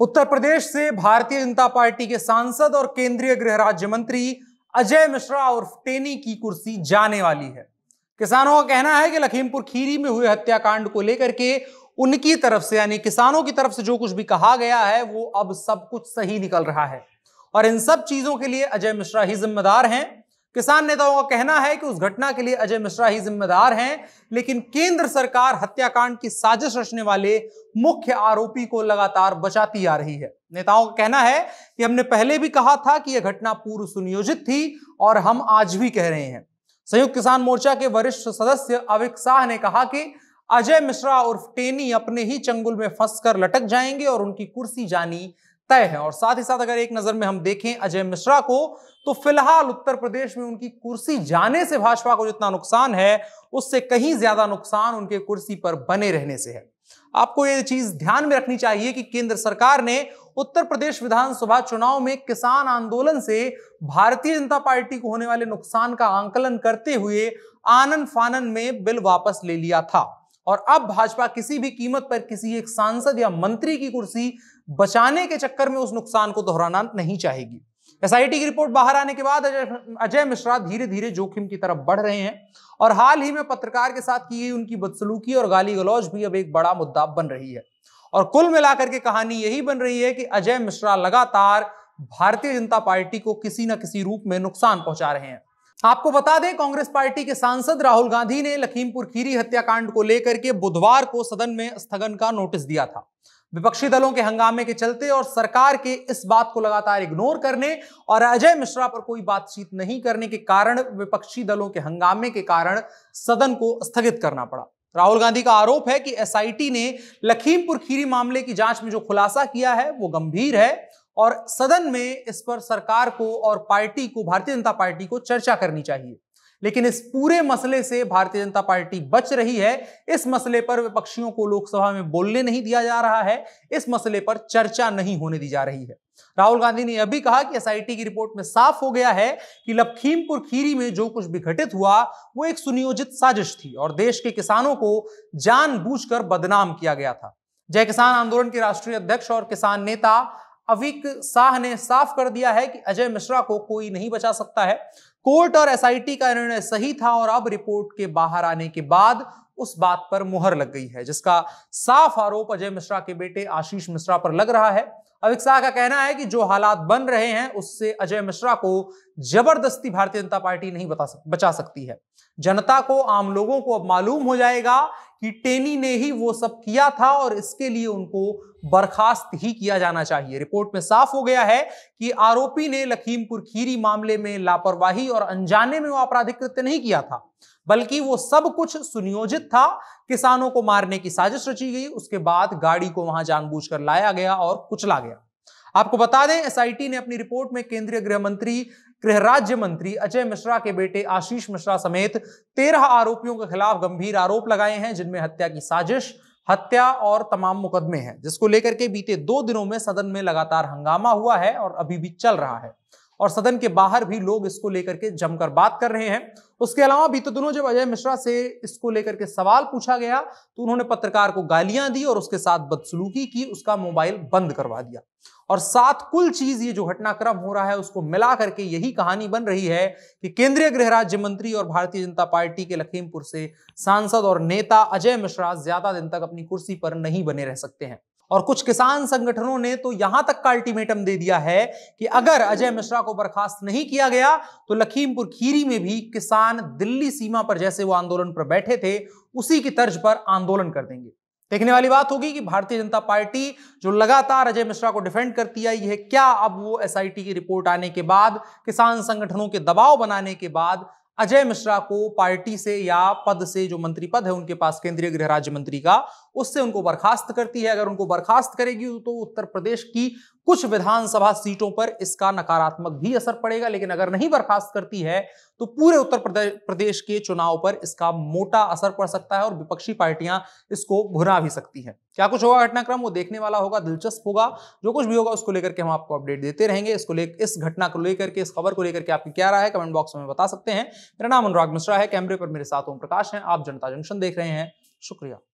उत्तर प्रदेश से भारतीय जनता पार्टी के सांसद और केंद्रीय गृह राज्य मंत्री अजय मिश्रा और टेनी की कुर्सी जाने वाली है किसानों का कहना है कि लखीमपुर खीरी में हुए हत्याकांड को लेकर के उनकी तरफ से यानी किसानों की तरफ से जो कुछ भी कहा गया है वो अब सब कुछ सही निकल रहा है और इन सब चीजों के लिए अजय मिश्रा ही जिम्मेदार हैं किसान नेताओं का कहना है कि उस घटना के लिए अजय मिश्रा ही जिम्मेदार हैं लेकिन केंद्र सरकार हत्याकांड की साजिश रचने वाले मुख्य आरोपी को लगातार बचाती आ रही है नेताओं का कहना है कि हमने पहले भी कहा था कि यह घटना पूर्व सुनियोजित थी और हम आज भी कह रहे हैं संयुक्त किसान मोर्चा के वरिष्ठ सदस्य अविक शाह ने कहा कि अजय मिश्रा उर्फ टेनी अपने ही चंगुल में फंसकर लटक जाएंगे और उनकी कुर्सी जानी तय है और साथ ही साथ अगर एक नजर में हम देखें अजय मिश्रा को तो फिलहाल उत्तर प्रदेश में उनकी कुर्सी जाने से भाजपा को जितना नुकसान है उससे कहीं ज्यादा नुकसान उनके कुर्सी पर बने रहने से है आपको ये चीज ध्यान में रखनी चाहिए कि केंद्र सरकार ने उत्तर प्रदेश विधानसभा चुनाव में किसान आंदोलन से भारतीय जनता पार्टी को होने वाले नुकसान का आंकलन करते हुए आनंद फानन में बिल वापस ले लिया था और अब भाजपा किसी भी कीमत पर किसी एक सांसद या मंत्री की कुर्सी बचाने के चक्कर में उस नुकसान को दोहराना नहीं चाहेगी एसआईटी की रिपोर्ट बाहर आने के बाद अजय मिश्रा धीरे धीरे जोखिम की तरफ बढ़ रहे हैं और हाल ही में पत्रकार के साथ की गई उनकी बदसलूकी और गाली गलौज भी अब एक बड़ा मुद्दा बन रही है और कुल मिलाकर के कहानी यही बन रही है कि अजय मिश्रा लगातार भारतीय जनता पार्टी को किसी न किसी रूप में नुकसान पहुंचा रहे हैं आपको बता दें कांग्रेस पार्टी के सांसद राहुल गांधी ने लखीमपुर खीरी हत्याकांड को लेकर के बुधवार को सदन में स्थगन का नोटिस दिया था विपक्षी दलों के हंगामे के चलते और सरकार के इस बात को लगातार इग्नोर करने और अजय मिश्रा पर कोई बातचीत नहीं करने के कारण विपक्षी दलों के हंगामे के कारण सदन को स्थगित करना पड़ा राहुल गांधी का आरोप है कि एसआईटी ने लखीमपुर खीरी मामले की जांच में जो खुलासा किया है वो गंभीर है और सदन में इस पर सरकार को और पार्टी को भारतीय जनता पार्टी को चर्चा करनी चाहिए लेकिन इस पूरे मसले से भारतीय जनता पार्टी बच रही है इस मसले पर विपक्षियों को लोकसभा में बोलने नहीं दिया जा रहा है इस मसले पर चर्चा नहीं होने दी जा रही है राहुल गांधी ने अभी कहा कि एसआईटी की रिपोर्ट में साफ हो गया है कि लखीमपुर खीरी में जो कुछ भी घटित हुआ वो एक सुनियोजित साजिश थी और देश के किसानों को जानबूझकर बदनाम किया गया था जय किसान आंदोलन के राष्ट्रीय अध्यक्ष और किसान नेता अविक शाह ने साफ कर दिया है कि अजय मिश्रा को कोई नहीं बचा सकता है कोर्ट और एसआईटी का निर्णय सही था और अब रिपोर्ट के बाहर आने के बाद उस बात पर मुहर लग गई है जिसका साफ आरोप अजय मिश्रा के बेटे आशीष मिश्रा पर लग रहा है अविक शाह का कहना है कि जो हालात बन रहे हैं उससे अजय मिश्रा को जबरदस्ती भारतीय जनता पार्टी नहीं बता सक, बचा सकती है जनता को आम लोगों को अब मालूम हो जाएगा कि टेनी ने ही वो सब किया था और इसके लिए उनको बर्खास्त ही किया जाना चाहिए रिपोर्ट में साफ हो गया है कि आरोपी ने लखीमपुर खीरी मामले में लापरवाही और अनजाने में वो आपराधिक कृत्य नहीं किया था बल्कि वो सब कुछ सुनियोजित था किसानों को मारने की साजिश रची गई उसके बाद गाड़ी को वहां जानबूझकर लाया गया और कुचला गया आपको बता दें एसआईटी ने अपनी रिपोर्ट में केंद्रीय गृह मंत्री गृह राज्य मंत्री अजय मिश्रा के बेटे आशीष मिश्रा समेत तेरह आरोपियों के खिलाफ गंभीर आरोप लगाए हैं जिनमें हत्या की साजिश हत्या और तमाम मुकदमे हैं जिसको लेकर के बीते दो दिनों में सदन में लगातार हंगामा हुआ है और अभी भी चल रहा है और सदन के बाहर भी लोग इसको लेकर के जमकर बात कर रहे हैं उसके अलावा बीते तो दिनों जब अजय मिश्रा से इसको लेकर के सवाल पूछा गया तो उन्होंने पत्रकार को गालियां दी और उसके साथ बदसलूकी की उसका मोबाइल बंद करवा दिया और साथ कुल चीज ये जो घटनाक्रम हो रहा है उसको मिला करके यही कहानी बन रही है कि केंद्रीय गृह राज्य मंत्री और भारतीय जनता पार्टी के लखीमपुर से सांसद और नेता अजय मिश्रा ज्यादा दिन तक अपनी कुर्सी पर नहीं बने रह सकते हैं और कुछ किसान संगठनों ने तो यहां तक का अल्टीमेटम दे दिया है कि अगर अजय मिश्रा को बर्खास्त नहीं किया गया तो लखीमपुर खीरी में भी किसान दिल्ली सीमा पर जैसे वो आंदोलन पर बैठे थे उसी की तर्ज पर आंदोलन कर देंगे देखने वाली बात होगी कि भारतीय जनता पार्टी जो लगातार अजय मिश्रा को डिफेंड करती आई है क्या अब वो एस की रिपोर्ट आने के बाद किसान संगठनों के दबाव बनाने के बाद अजय मिश्रा को पार्टी से या पद से जो मंत्री पद है उनके पास केंद्रीय गृह राज्य मंत्री का उससे उनको बर्खास्त करती है अगर उनको बर्खास्त करेगी तो उत्तर प्रदेश की कुछ विधानसभा सीटों पर इसका नकारात्मक भी असर पड़ेगा लेकिन अगर नहीं बर्खास्त करती है तो पूरे उत्तर प्रदेश के चुनाव पर इसका मोटा असर पड़ सकता है और विपक्षी पार्टियां इसको भुना भी सकती हैं क्या कुछ होगा घटनाक्रम वो देखने वाला होगा दिलचस्प होगा जो कुछ भी होगा उसको लेकर के हम आपको अपडेट देते रहेंगे इसको ले इस घटना को लेकर के इस खबर को लेकर के आपकी क्या राय है कमेंट बॉक्स में बता सकते हैं मेरा नाम अनुराग मिश्रा है कैमरे पर मेरे साथ ओम प्रकाश है आप जनता जंक्शन देख रहे हैं शुक्रिया